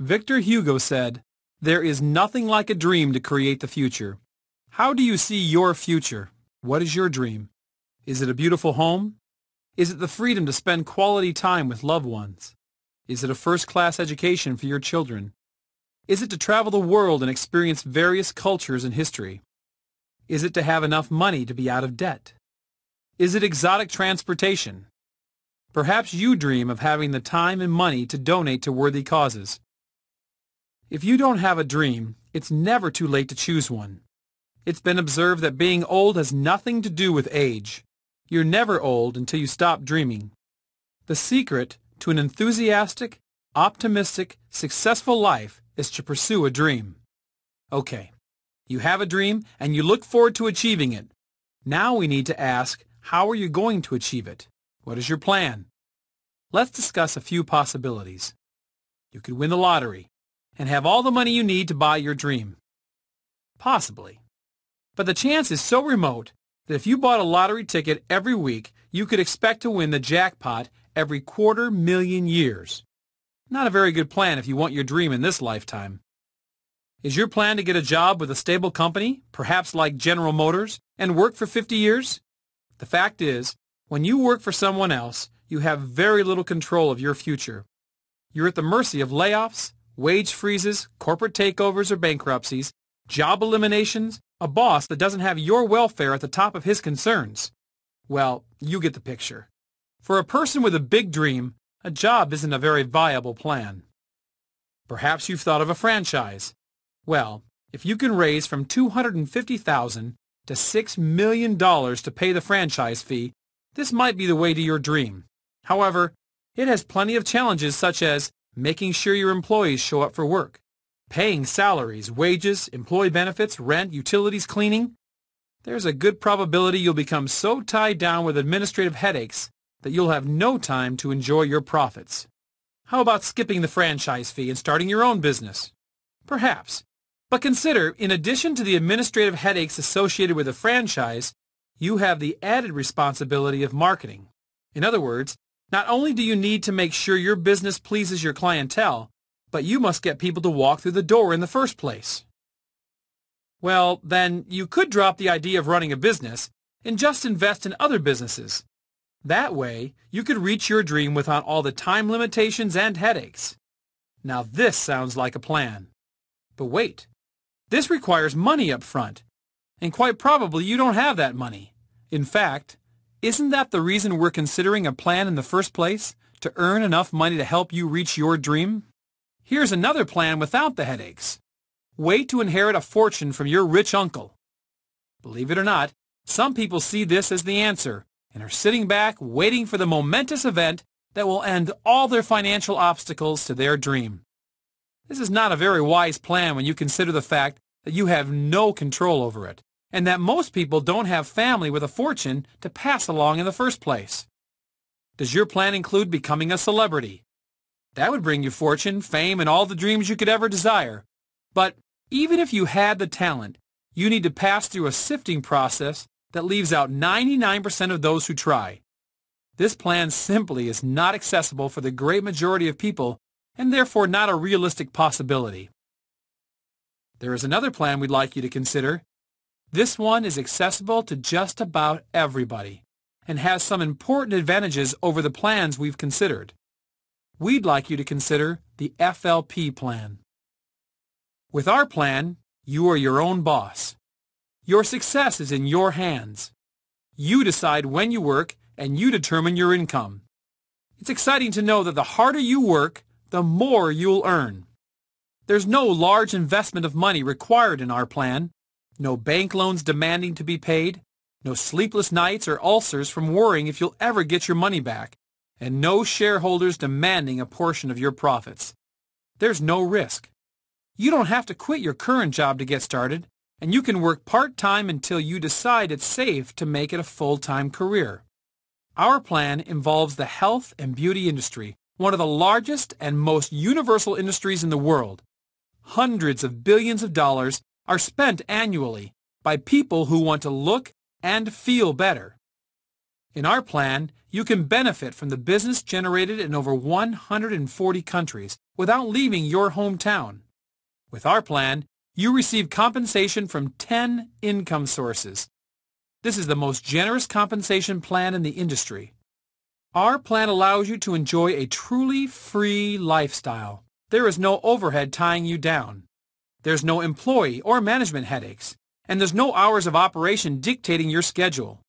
Victor Hugo said, There is nothing like a dream to create the future. How do you see your future? What is your dream? Is it a beautiful home? Is it the freedom to spend quality time with loved ones? Is it a first-class education for your children? Is it to travel the world and experience various cultures and history? Is it to have enough money to be out of debt? Is it exotic transportation? Perhaps you dream of having the time and money to donate to worthy causes. If you don't have a dream, it's never too late to choose one. It's been observed that being old has nothing to do with age. You're never old until you stop dreaming. The secret to an enthusiastic, optimistic, successful life is to pursue a dream. Okay, you have a dream and you look forward to achieving it. Now we need to ask, how are you going to achieve it? What is your plan? Let's discuss a few possibilities. You could win the lottery and have all the money you need to buy your dream. Possibly. But the chance is so remote that if you bought a lottery ticket every week, you could expect to win the jackpot every quarter million years. Not a very good plan if you want your dream in this lifetime. Is your plan to get a job with a stable company, perhaps like General Motors, and work for 50 years? The fact is, when you work for someone else, you have very little control of your future. You're at the mercy of layoffs, wage freezes, corporate takeovers or bankruptcies, job eliminations, a boss that doesn't have your welfare at the top of his concerns. Well, you get the picture. For a person with a big dream, a job isn't a very viable plan. Perhaps you've thought of a franchise. Well, if you can raise from $250,000 to $6 million to pay the franchise fee, this might be the way to your dream. However, it has plenty of challenges such as making sure your employees show up for work, paying salaries, wages, employee benefits, rent, utilities, cleaning, there's a good probability you'll become so tied down with administrative headaches that you'll have no time to enjoy your profits. How about skipping the franchise fee and starting your own business? Perhaps. But consider, in addition to the administrative headaches associated with a franchise, you have the added responsibility of marketing. In other words, not only do you need to make sure your business pleases your clientele, but you must get people to walk through the door in the first place. Well, then you could drop the idea of running a business and just invest in other businesses. That way, you could reach your dream without all the time limitations and headaches. Now this sounds like a plan. But wait, this requires money up front, and quite probably you don't have that money. In fact, isn't that the reason we're considering a plan in the first place? To earn enough money to help you reach your dream? Here's another plan without the headaches. Wait to inherit a fortune from your rich uncle. Believe it or not, some people see this as the answer and are sitting back waiting for the momentous event that will end all their financial obstacles to their dream. This is not a very wise plan when you consider the fact that you have no control over it and that most people don't have family with a fortune to pass along in the first place. Does your plan include becoming a celebrity? That would bring you fortune, fame, and all the dreams you could ever desire. But even if you had the talent, you need to pass through a sifting process that leaves out 99% of those who try. This plan simply is not accessible for the great majority of people and therefore not a realistic possibility. There is another plan we'd like you to consider this one is accessible to just about everybody and has some important advantages over the plans we've considered. We'd like you to consider the FLP plan. With our plan, you are your own boss. Your success is in your hands. You decide when you work and you determine your income. It's exciting to know that the harder you work, the more you'll earn. There's no large investment of money required in our plan, no bank loans demanding to be paid, no sleepless nights or ulcers from worrying if you'll ever get your money back, and no shareholders demanding a portion of your profits. There's no risk. You don't have to quit your current job to get started, and you can work part-time until you decide it's safe to make it a full-time career. Our plan involves the health and beauty industry, one of the largest and most universal industries in the world. Hundreds of billions of dollars are spent annually by people who want to look and feel better. In our plan, you can benefit from the business generated in over 140 countries without leaving your hometown. With our plan, you receive compensation from 10 income sources. This is the most generous compensation plan in the industry. Our plan allows you to enjoy a truly free lifestyle. There is no overhead tying you down. There's no employee or management headaches, and there's no hours of operation dictating your schedule.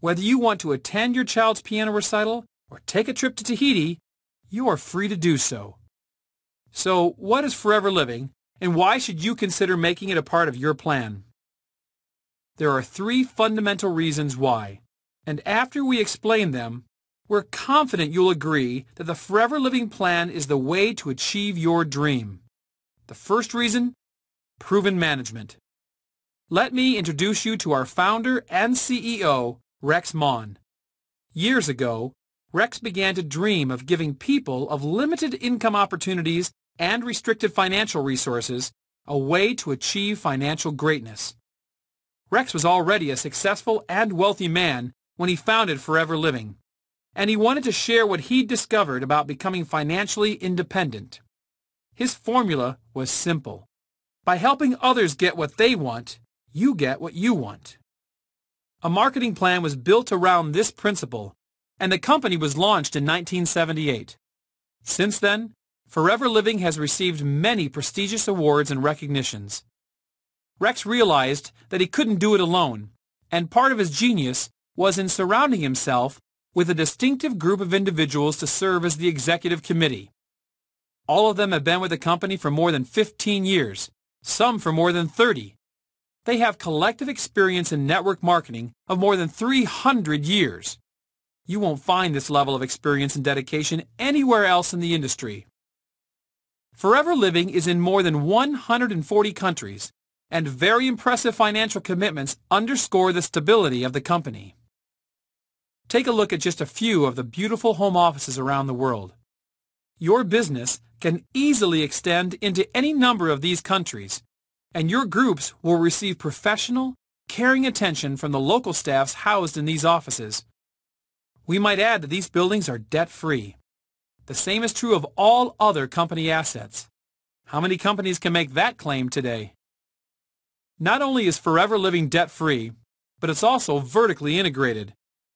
Whether you want to attend your child's piano recital or take a trip to Tahiti, you are free to do so. So what is Forever Living, and why should you consider making it a part of your plan? There are three fundamental reasons why, and after we explain them, we're confident you'll agree that the Forever Living Plan is the way to achieve your dream. The first reason proven management. Let me introduce you to our founder and CEO, Rex Mon. Years ago, Rex began to dream of giving people of limited income opportunities and restricted financial resources a way to achieve financial greatness. Rex was already a successful and wealthy man when he founded Forever Living, and he wanted to share what he'd discovered about becoming financially independent. His formula was simple. By helping others get what they want, you get what you want. A marketing plan was built around this principle, and the company was launched in 1978. Since then, Forever Living has received many prestigious awards and recognitions. Rex realized that he couldn't do it alone, and part of his genius was in surrounding himself with a distinctive group of individuals to serve as the executive committee. All of them have been with the company for more than 15 years, some for more than 30. They have collective experience in network marketing of more than 300 years. You won't find this level of experience and dedication anywhere else in the industry. Forever Living is in more than 140 countries, and very impressive financial commitments underscore the stability of the company. Take a look at just a few of the beautiful home offices around the world. Your business can easily extend into any number of these countries, and your groups will receive professional, caring attention from the local staffs housed in these offices. We might add that these buildings are debt-free. The same is true of all other company assets. How many companies can make that claim today? Not only is Forever Living debt-free, but it's also vertically integrated.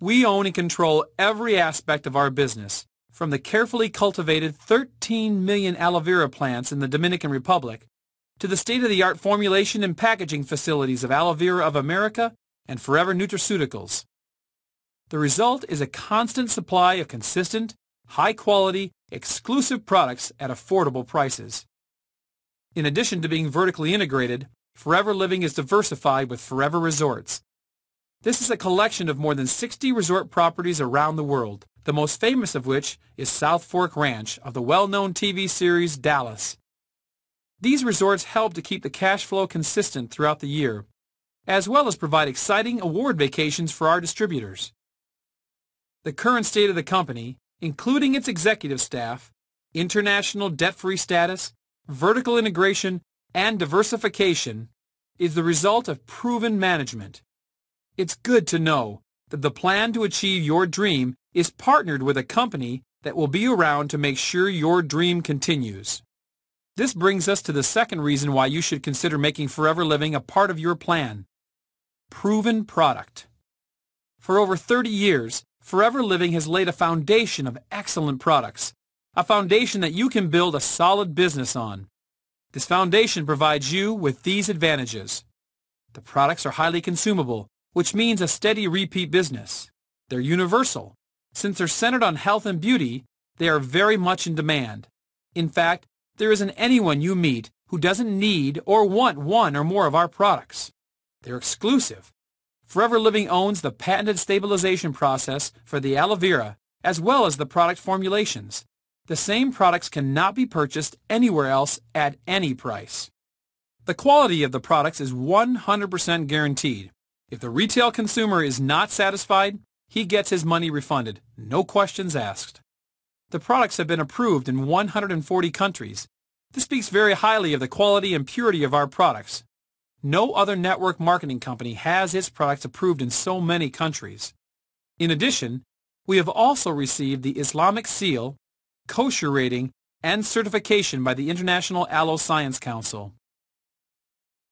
We own and control every aspect of our business, from the carefully cultivated 13 million aloe vera plants in the Dominican Republic to the state-of-the-art formulation and packaging facilities of Aloe Vera of America and Forever Nutraceuticals. The result is a constant supply of consistent, high-quality, exclusive products at affordable prices. In addition to being vertically integrated, Forever Living is diversified with Forever Resorts. This is a collection of more than 60 resort properties around the world the most famous of which is South Fork Ranch of the well-known TV series Dallas. These resorts help to keep the cash flow consistent throughout the year, as well as provide exciting award vacations for our distributors. The current state of the company, including its executive staff, international debt-free status, vertical integration, and diversification, is the result of proven management. It's good to know that the plan to achieve your dream is partnered with a company that will be around to make sure your dream continues. This brings us to the second reason why you should consider making Forever Living a part of your plan. Proven product. For over 30 years, Forever Living has laid a foundation of excellent products, a foundation that you can build a solid business on. This foundation provides you with these advantages. The products are highly consumable, which means a steady repeat business. They're universal, since they're centered on health and beauty, they are very much in demand. In fact, there isn't anyone you meet who doesn't need or want one or more of our products. They're exclusive. Forever Living owns the patented stabilization process for the aloe vera, as well as the product formulations. The same products cannot be purchased anywhere else at any price. The quality of the products is 100% guaranteed. If the retail consumer is not satisfied, he gets his money refunded, no questions asked. The products have been approved in 140 countries. This speaks very highly of the quality and purity of our products. No other network marketing company has its products approved in so many countries. In addition, we have also received the Islamic seal, kosher rating, and certification by the International Aloe Science Council.